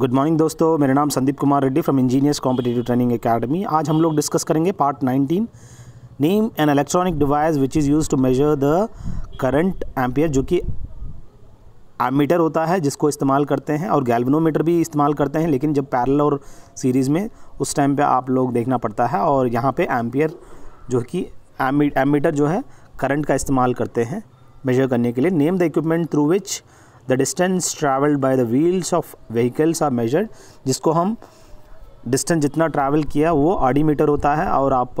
good morning दोस्तों मेरा नाम Sandeep Kumar Reddy from engineers competitive training academy आज हम लोग डिस्कस करेंगे part 19 name an electronic device which is used to measure the current ampere जो कि एमीटर होता है जिसको इस्तेमाल करते हैं और गैल्वनोमीटर भी इस्तेमाल करते हैं लेकिन जब पैरल और सीरीज़ में उस टाइम पर आप लोग देखना पड़ता है और यहाँ पर एम्पियर जो कि एमीटर जो है करंट का इस्तेमाल करते हैं मेजर करने के लिए name the equipment through which the distance travelled by the wheels of vehicles are measured जिसको हम डिस्टेंस जितना ट्रैवल किया वो आडी मीटर होता है और आप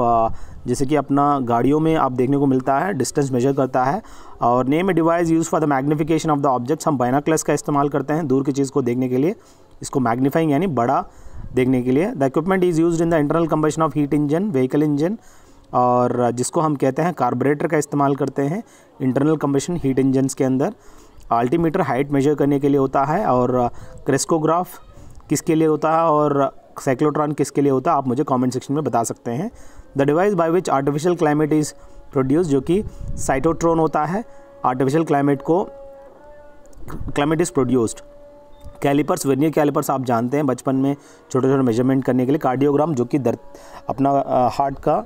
जैसे कि अपना गाड़ियों में आप देखने को मिलता है डिस्टेंस मेजर करता है और name a device used for the magnification of the objects हम बाइनाक्लस का इस्तेमाल करते हैं दूर की चीज़ को देखने के लिए इसको मैग्नीफाइंग यानी बड़ा देखने के लिए the equipment is used in the internal combustion of heat engine vehicle engine और जिसको हम कहते हैं कार्बोरेटर का इस्तेमाल करते हैं इंटरनल कम्बेशन हीट इंजनस के अंदर अल्टीमीटर हाइट मेजर करने के लिए होता है और क्रेस्कोग्राफ किसके लिए होता है और साइक्लोट्रॉन किसके लिए होता है आप मुझे कमेंट सेक्शन में बता सकते हैं the device by which artificial climate is produce जो कि साइटोट्रॉन होता है आर्टिफिशियल क्लाइमेट को climate is produced callipers vernier callipers आप जानते हैं बचपन में छोटे छोटे मेजरमेंट करने के लिए कार्डियोग्राम जो कि दर्द अपना हार्ट का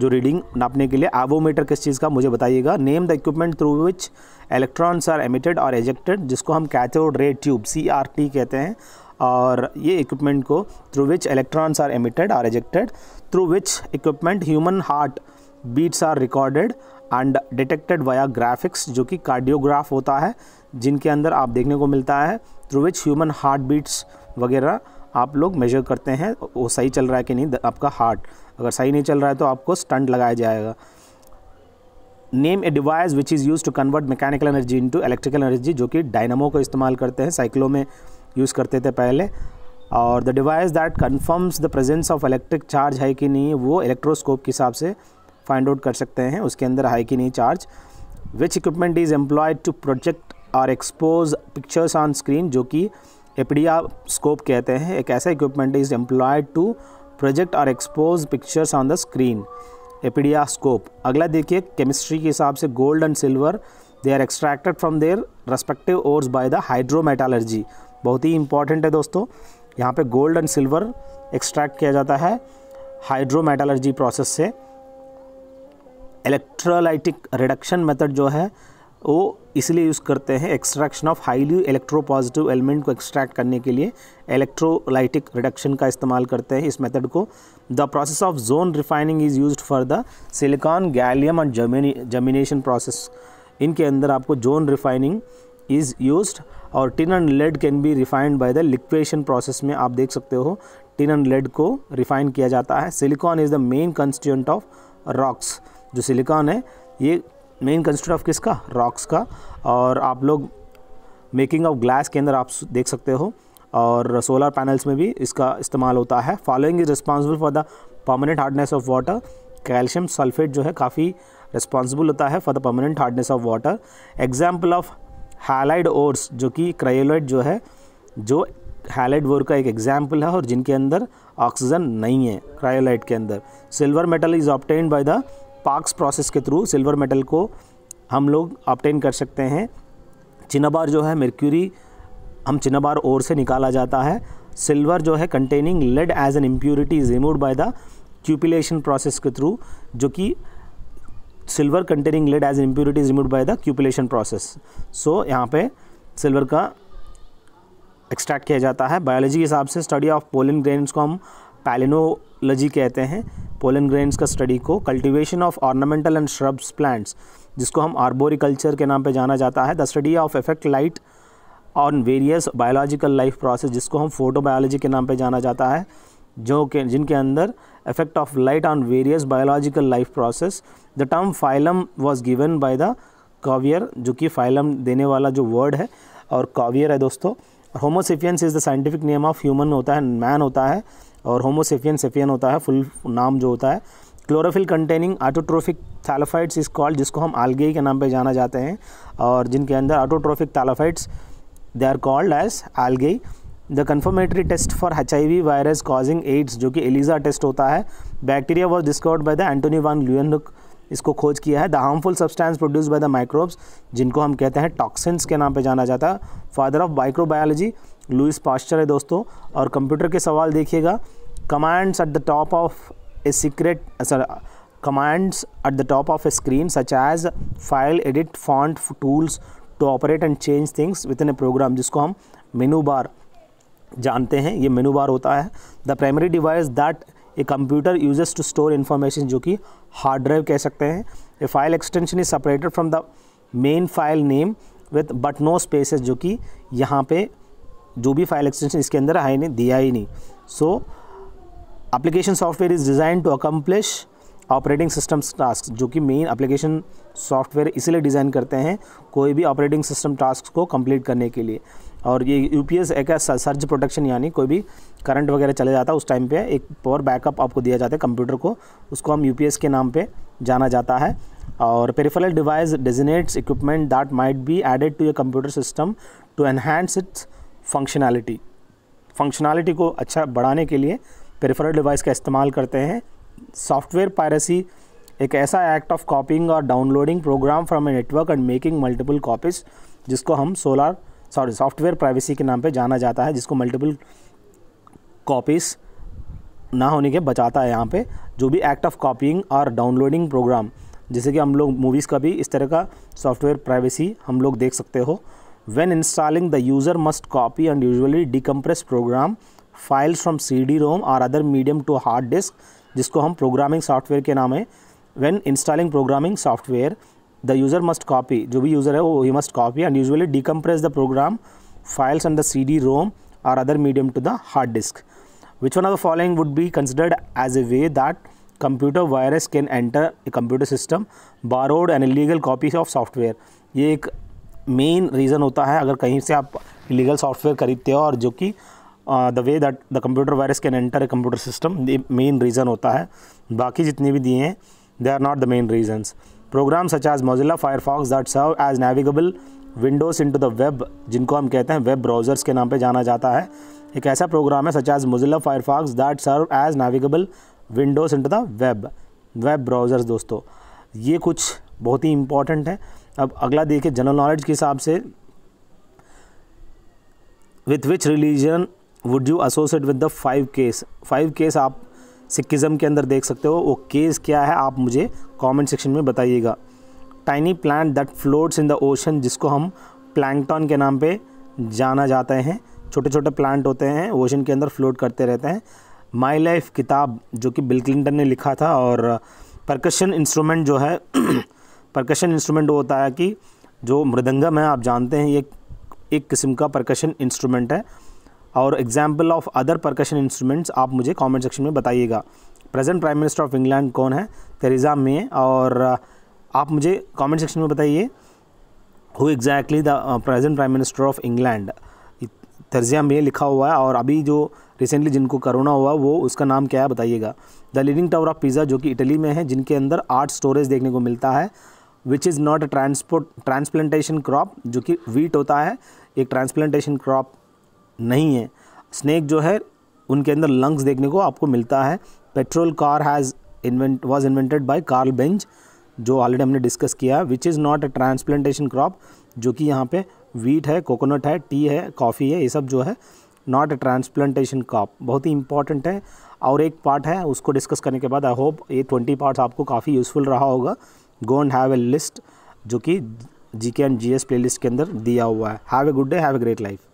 जो रीडिंग नापने के लिए आवोमीटर किस चीज़ का मुझे बताइएगा name the equipment through which electrons are emitted और एजेक्टेड जिसको हम cathode ray tube C R T कहते हैं और ये इक्विपमेंट को through which electrons are emitted और ejected through which equipment human heart beats are recorded and detected via graphics जो कि कार्डियोग्राफ होता है जिनके अंदर आप देखने को मिलता है through which human heart beats वगैरह आप लोग मेजर करते हैं वो सही चल रहा है कि नहीं आपका हार्ट अगर सही नहीं चल रहा है तो आपको स्टंट लगाया जाएगा name a device which is used to convert mechanical energy into electrical energy जो कि डायनामो को इस्तेमाल करते हैं साइकिलों में यूज़ करते थे पहले और the device that confirms the presence of electric charge है कि नहीं वो इलेक्ट्रोस्कोप के हिसाब से फाइंड आउट कर सकते हैं उसके अंदर है कि नहीं charge which equipment is employed to project और एक्सपोज पिक्चर्स ऑन स्क्रीन जो कि एपडिया स्कोप कहते हैं एक ऐसा equipment is employed to project और expose pictures on the screen epidiascope अगला देखिए केमिस्ट्री के हिसाब से gold and silver they are extracted from their respective ores by the hydrometallurgy बहुत ही इंपॉर्टेंट है दोस्तों यहाँ पे गोल्ड एंड सिल्वर एक्सट्रैक्ट किया जाता है हाइड्रोमेटालर्जी प्रोसेस से इलेक्ट्रोलाइटिक रिडक्शन मेथड जो है वो इसलिए यूज़ करते हैं extraction of highly electropositive element को एक्सट्रैक्ट करने के लिए इलेक्ट्रोलाइटिक रिडक्शन का इस्तेमाल करते हैं इस मेथड को the process of zone refining is use for the silicon gallium and germanium germination process इनके अंदर आपको जोन रिफाइनिंग इज़ यूज और tin and lead can be refined by the liquation process में आप देख सकते हो टिन एंड लेड को रिफाइन किया जाता है silicon is the main constituent of rocks जो सिलिकॉन है ये मेन कंस्ट्रक्ट ऑफ किसका रॉक्स का और आप लोग मेकिंग ऑफ ग्लास के अंदर आप देख सकते हो और सोलर पैनल्स में भी इसका इस्तेमाल होता है following is responsible for the permanent hardness of water calcium sulphate जो है काफ़ी रिस्पॉन्सिबल होता है for the permanent hardness of water example of halide ores जो कि क्रायोलाइट जो है जो हैलाइड वोर का एक एग्जाम्पल है और जिनके अंदर ऑक्सीजन नहीं है क्रायोलाइट के अंदर silver metal is obtained by the sparks process के थ्रू सिल्वर मेडल को हम लोग ऑप्टेन कर सकते हैं चिनाबार जो है मर्क्यूरी हम चिनाबार ओर से निकाला जाता है सिल्वर जो है containing lead as an impurity is remove by the cupellation process के थ्रू जो कि silver containing lead as an impurity is remove by the cupellation process so यहाँ पे सिल्वर का एक्सट्रैक्ट किया जाता है बायोलॉजी के हिसाब से स्टडी ऑफ पोलिन ग्रेन्स को हम पैलिनो लॉजी कहते हैं पोलन ग्रेन्स का स्टडी को cultivation of ornamental and shrubs plants जिसको हम आर्बोरिकल्चर के नाम पे जाना जाता है the study of effect light on various biological life process जिसको हम फोटोबायोलॉजी के नाम पे जाना जाता है जो के जिनके अंदर effect of light on various biological life process the term phylum was given by the Cuvier जो कि फाइलम देने वाला जो वर्ड है और कावियर है दोस्तों homo sapiens is the scientific name of human होता है मैन होता है और होमोसेफियन सेफियन होता है फुल नाम जो होता है chlorophyll containing autotrophic thallophytes is called जिसको हम आलगे के नाम पे जाना जाते हैं और जिनके अंदर autotrophic thallophytes they are called as algae the confirmatory test for H virus causing AIDS जो कि एलिजा टेस्ट होता है bacteria was discovered by the Antonie van Leeuwenhoek इसको खोज किया है the harmful substance produce by the microbes जिनको हम कहते हैं टॉक्सिन्स के नाम पे जाना जाता है father of microbiology Louis Pasteur है दोस्तों और कंप्यूटर के सवाल देखिएगा commands at the top of a secret sir at the top of a screen such as file edit font tools to operate and change things with in a program जिसको हम मेनू बार जानते हैं ये मेनू बार होता है the primary device that a computer uses to store information जो कि hard drive कह सकते हैं a file extension is separated from the main file name with but no spaces जो कि यहाँ पे जो भी फाइल एक्सटेंशन इसके अंदर है नहीं दिया ही नहीं so application software is design to accomplish operating system task जो कि मेन एप्लीकेशन सॉफ्टवेयर इसीलिए डिज़ाइन करते हैं कोई भी ऑपरेटिंग सिस्टम टास्क को कम्प्लीट करने के लिए और ये यू पी एस एक सर्ज प्रोटेक्शन यानी कोई भी करंट वगैरह चले जाता है उस टाइम पे एक पावर बैकअप आपको दिया जाता है कंप्यूटर को उसको हम यू पी एस के नाम पे जाना जाता है और peripheral device designates equipment that might be added to a computer system to enhance its functionality functionality को अच्छा बढ़ाने के लिए पेरिफेरल डिवाइस का इस्तेमाल करते हैं सॉफ्टवेयर पायरेसी एक ऐसा एक्ट ऑफ कॉपिंग और downloading program from a network and making multiple copies जिसको हम सोलर सॉरी सॉफ्टवेयर प्राइवेसी के नाम पे जाना जाता है जिसको मल्टीपल कॉपीज ना होने के बचाता है यहाँ पे जो भी एक्ट ऑफ कॉपिंग और डाउनलोडिंग प्रोग्राम जैसे कि हम लोग मूवीज़ का भी इस तरह का सॉफ्टवेयर प्राइवेसी हम लोग देख सकते हो when installing the user must copy and usually decompress program files from C D ROM और other medium to hard disk जिसको हम प्रोग्रामिंग सॉफ्टवेयर के नाम है when installing programming software the user must copy जो भी यूज़र है वो ही must copy and usually decompress the program files and C D ROM or other medium to the hard disk which one are the following would be considered as a way that computer virus can enter a computer system borrowed and illegal copy of software ये एक main reason होता है अगर कहीं से आप illegal software खरीदते हो और जो कि the way that the computer virus can enter a computer system main reason होता है बाकी जितने भी दिए हैं they are not the main reasons program such as Mozilla Firefox that serve as navigable windows into the web जिनको हम कहते हैं वेब ब्राउज़र्स के नाम पर जाना जाता है एक ऐसा प्रोग्राम है such as Mozilla Firefox that serve as navigable windows into the web web browsers दोस्तों ये कुछ बहुत ही इंपॉर्टेंट है अब अगला देखिए जनरल नॉलेज के हिसाब से with which religion would you associate with the five Ks five Ks आप सिक्किज़म के अंदर देख सकते हो वो केस क्या है आप मुझे कमेंट सेक्शन में बताइएगा tiny plant that floats in the ocean जिसको हम प्लैंकटॉन के नाम पे जाना जाते हैं छोटे छोटे प्लांट होते हैं ओशन के अंदर फ्लोट करते रहते हैं माई लाइफ किताब जो कि बिल क्लिंटन ने लिखा था और परकशन इंस्ट्रूमेंट जो है परकशन इंस्ट्रूमेंट वो होता है कि जो मृदंगम है आप जानते हैं ये एक किस्म का परकशन इंस्ट्रूमेंट है और example of other percussion instruments आप मुझे कॉमेंट सेक्शन में बताइएगा present prime minister of England कौन है तेरेजा मे और uh, आप मुझे कॉमेंट सेक्शन में बताइए who exactly the present prime minister of England तर्जिया में लिखा हुआ है और अभी जो रिसेंटली जिनको करोना हुआ वो उसका नाम क्या है बताइएगा the living tower of Pisa जो कि इटली में है जिनके अंदर आठ स्टोरेज देखने को मिलता है which is not a transport transplantation crop जो कि वीट होता है एक ट्रांसप्लांटेशन क्रॉप नहीं है स्नैक जो है उनके अंदर लंग्स देखने को आपको मिलता है petrol car has invent was invented by Karl Benz जो ऑलरेडी हमने डिस्कस किया which is not a transplantation crop जो कि यहाँ पे वीट है कोकोनट है टी है कॉफ़ी है ये सब जो है नॉट अ ट्रांसप्लांटेशन क्रॉप बहुत ही इंपॉर्टेंट है और एक पार्ट है उसको डिस्कस करने के बाद आई होप ये ट्वेंटी पार्ट्स आपको काफ़ी यूज़फुल रहा होगा go and have a list जो कि G K and G S playlist के अंदर दिया हुआ है have a good day have a great life